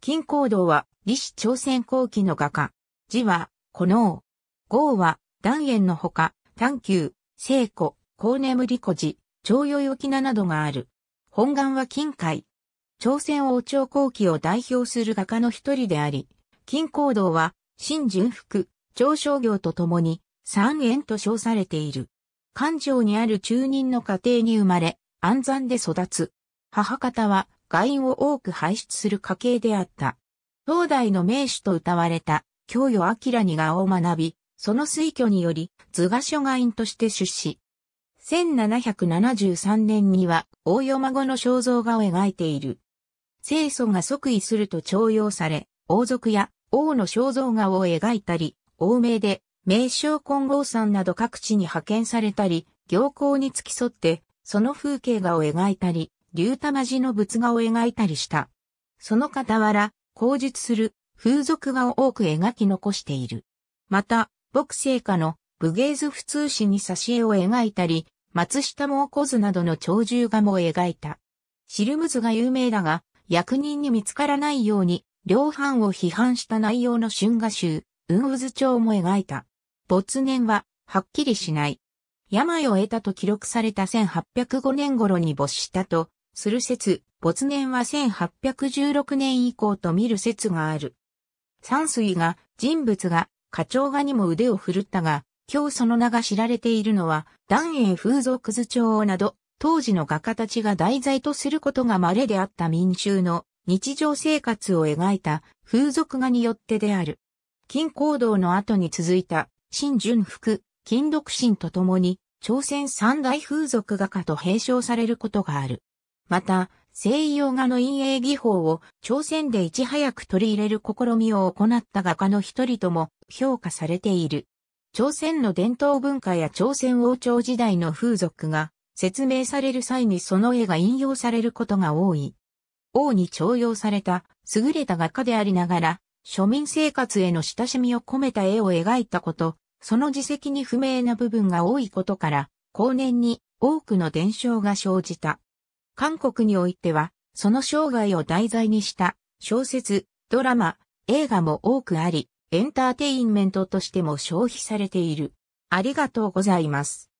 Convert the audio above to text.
金光道は、李氏朝鮮後期の画家。字は、この王。号は、断円のほか、探求、聖子、高眠り古寺、長与よきななどがある。本願は金海。朝鮮王朝後期を代表する画家の一人であり、金光道は、新純福、朝商業とともに、三円と称されている。関城にある中人の家庭に生まれ、安山で育つ。母方は画員を多く排出する家系であった。東大の名手と歌われた、教与明に画を学び、その推挙により、図画書画院として出資。1773年には、大与孫の肖像画を描いている。清楚が即位すると徴用され、王族や王の肖像画を描いたり、王名で名称金剛山など各地に派遣されたり、行幸に付き添って、その風景画を描いたり、竜玉寺の仏画を描いたりした。その傍ら、口述する風俗画を多く描き残している。また、牧聖家の武芸図普通史に挿絵を描いたり、松下毛小図などの鳥獣画も描いた。シルム図が有名だが、役人に見つからないように、両藩を批判した内容の春画集、雲渦帳も描いた。没年は、はっきりしない。病を得たと記録された1805年頃に没したと、する説、没年は1816年以降と見る説がある。山水が、人物が、花鳥画にも腕を振るったが、今日その名が知られているのは、断縁風俗図帳など、当時の画家たちが題材とすることが稀であった民衆の日常生活を描いた風俗画によってである。金行動の後に続いた、新純福、金独身と共に、朝鮮三大風俗画家と併称されることがある。また、西洋画の陰影技法を朝鮮でいち早く取り入れる試みを行った画家の一人とも評価されている。朝鮮の伝統文化や朝鮮王朝時代の風俗が説明される際にその絵が引用されることが多い。王に徴用された優れた画家でありながら、庶民生活への親しみを込めた絵を描いたこと、その自責に不明な部分が多いことから、後年に多くの伝承が生じた。韓国においては、その生涯を題材にした小説、ドラマ、映画も多くあり、エンターテインメントとしても消費されている。ありがとうございます。